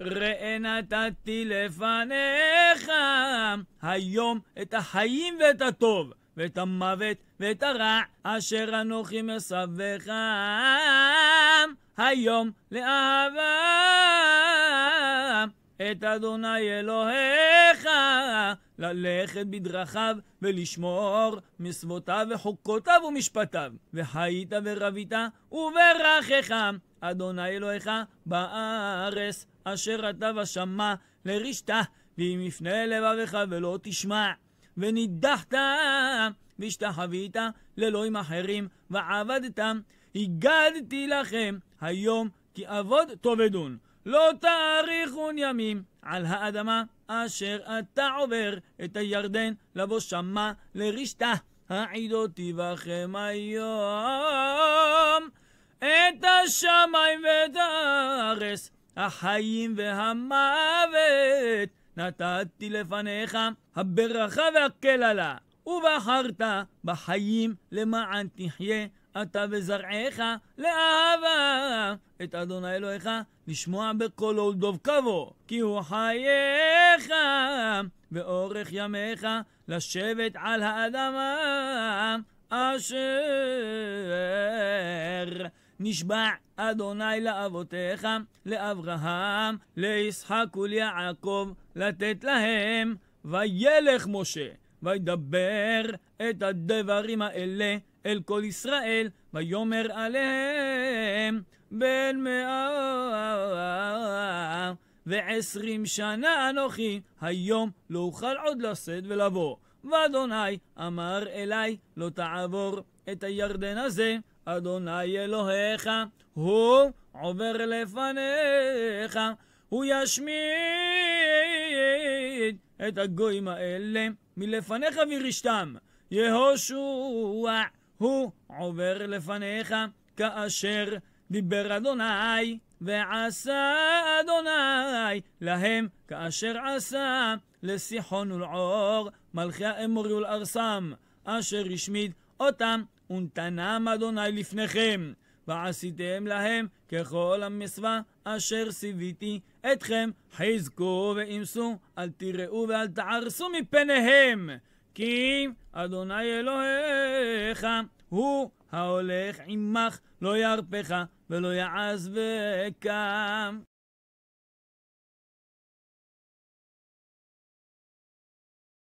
ראה נתתי לפניך היום את החיים ואת הטוב, ואת המוות ואת הרע, אשר אנוכי מסבך היום לאהבה את אדוני אלוהיך, ללכת בדרכיו ולשמור מסבותיו וחוקותיו ומשפטיו, וחיית ורבית וברכך אדוני אלוהיך בארץ, אשר אתה ושמע לרשתה, ואם יפנה לבביך ולא תשמע. ונידחת, והשתחווית לאלוהים אחרים, ועבדתם הגדתי לכם היום, כי אבוד תאבדון. לא תאריכון ימים על האדמה אשר אתה עובר את הירדן לבוא שמה לרשתה. העידותי בכם היום. השמיים ואת הארץ, החיים והמוות, נתתי לפניך הברכה והקללה, ובחרת בחיים למען תחיה אתה וזרעך לאהבה את אדוני אלוהיך לשמוע בקולו ולדבקה קבו, כי הוא חייך ואורך ימיך לשבת על האדמה אשר נשבע אדוני לאבותיך, לאברהם, ליצחק וליעקב, לתת להם. וילך משה, וידבר את הדברים האלה אל כל ישראל, ויאמר עליהם בן מאה ועשרים שנה אנוכי, היום לא אוכל עוד לשאת ולבוא. ואדוני אמר אלי, לא תעבור את הירדן הזה, אדוני אלוהיך, הוא עובר לפניך, הוא ישמיד את הגויים האלה מלפניך וירשתם. יהושע הוא עובר לפניך כאשר דיבר אדוני ועשה אדוני להם כאשר עשה לסיחון ולעור מלכי האמורי ולארסם אשר השמיד אותם ונתנם אדוני לפניכם, ועשיתם להם ככל המצווה אשר סיוויתי אתכם, חזקו ואמסו, אל תיראו ואל תערסו מפניהם, כי אדוני אלוהיך הוא ההולך עמך, לא ירפך ולא יעזבך.